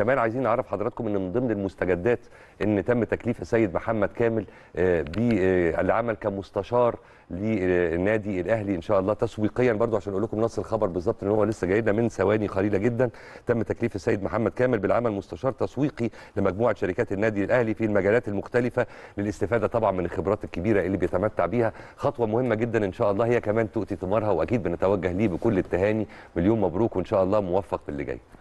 كمان عايزين نعرف حضراتكم ان من ضمن المستجدات ان تم تكليف السيد محمد كامل آه، بالعمل آه، كمستشار للنادي الاهلي ان شاء الله تسويقيا برضو عشان اقول لكم نص الخبر بالظبط ان هو لسه جاي لنا من ثواني قليله جدا تم تكليف السيد محمد كامل بالعمل مستشار تسويقي لمجموعه شركات النادي الاهلي في المجالات المختلفه للاستفاده طبعا من الخبرات الكبيره اللي بيتمتع بيها خطوه مهمه جدا ان شاء الله هي كمان تؤتي ثمارها واكيد بنتوجه ليه بكل التهاني مليون مبروك وان شاء الله موفق في اللي جاي